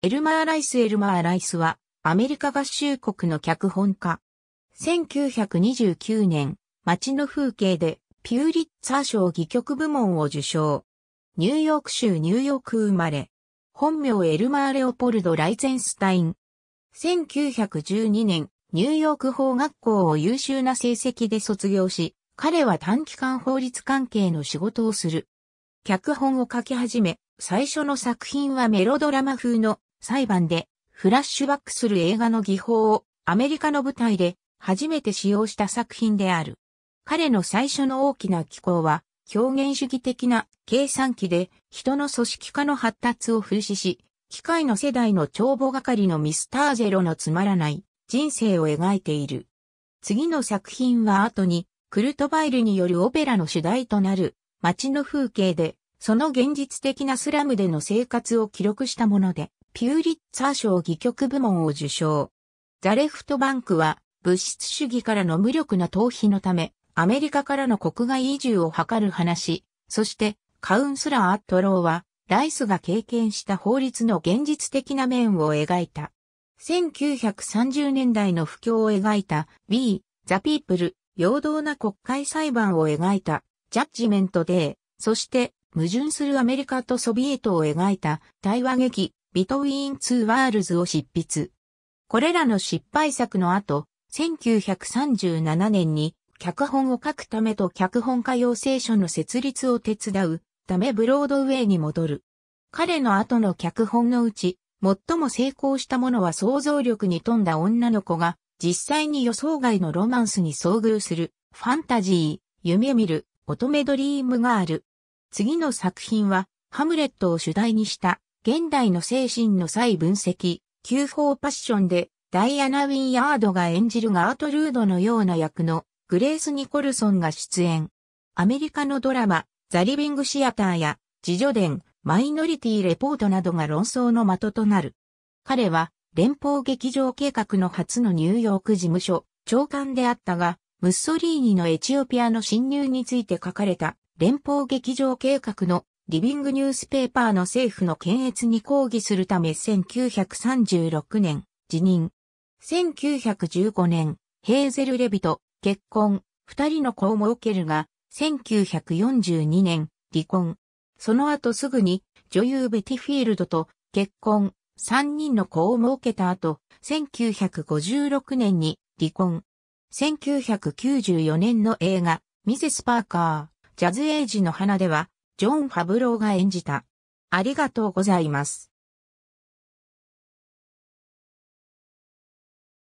エルマー・ライス・エルマー・ライスは、アメリカ合衆国の脚本家。1929年、街の風景で、ピューリッツァー賞戯曲部門を受賞。ニューヨーク州ニューヨーク生まれ。本名エルマー・レオポルド・ライゼンスタイン。1912年、ニューヨーク法学校を優秀な成績で卒業し、彼は短期間法律関係の仕事をする。脚本を書き始め、最初の作品はメロドラマ風の裁判でフラッシュバックする映画の技法をアメリカの舞台で初めて使用した作品である。彼の最初の大きな機構は表現主義的な計算機で人の組織化の発達を風刺し、機械の世代の帳簿係のミスターゼロのつまらない人生を描いている。次の作品は後にクルトバイルによるオペラの主題となる街の風景で、その現実的なスラムでの生活を記録したもので、ピューリッツァー賞戯曲部門を受賞。ザ・レフトバンクは、物質主義からの無力な逃避のため、アメリカからの国外移住を図る話、そして、カウンスラー・アットローは、ライスが経験した法律の現実的な面を描いた。1930年代の不況を描いた B、ザ・ピープル、陽動な国会裁判を描いたジャッジメントデー、そして矛盾するアメリカとソビエトを描いた対話劇ビトウィーン・ツー・ワールズを執筆。これらの失敗作の後、1937年に脚本を書くためと脚本家養成所の設立を手伝うためブロードウェイに戻る。彼の後の脚本のうち、最も成功したものは想像力に富んだ女の子が実際に予想外のロマンスに遭遇するファンタジー、夢見る、乙女ドリームがある。次の作品はハムレットを主題にした現代の精神の再分析、旧法パッションで、ダイアナ・ウィンヤードが演じるガートルードのような役のグレース・ニコルソンが出演。アメリカのドラマ、ザ・リビング・シアターや、自助伝、マイノリティ・レポートなどが論争の的となる。彼は、連邦劇場計画の初のニューヨーク事務所、長官であったが、ムッソリーニのエチオピアの侵入について書かれた連邦劇場計画のリビングニュースペーパーの政府の検閲に抗議するため1936年、辞任。1915年、ヘーゼル・レビと結婚、二人の子を設けるが、1942年、離婚。その後すぐに、女優ベティフィールドと結婚、三人の子を設けた後、1956年に離婚。1994年の映画、ミセス・パーカー、ジャズ・エイジの花では、ジョン・ファブローが演じた。ありがとうございます。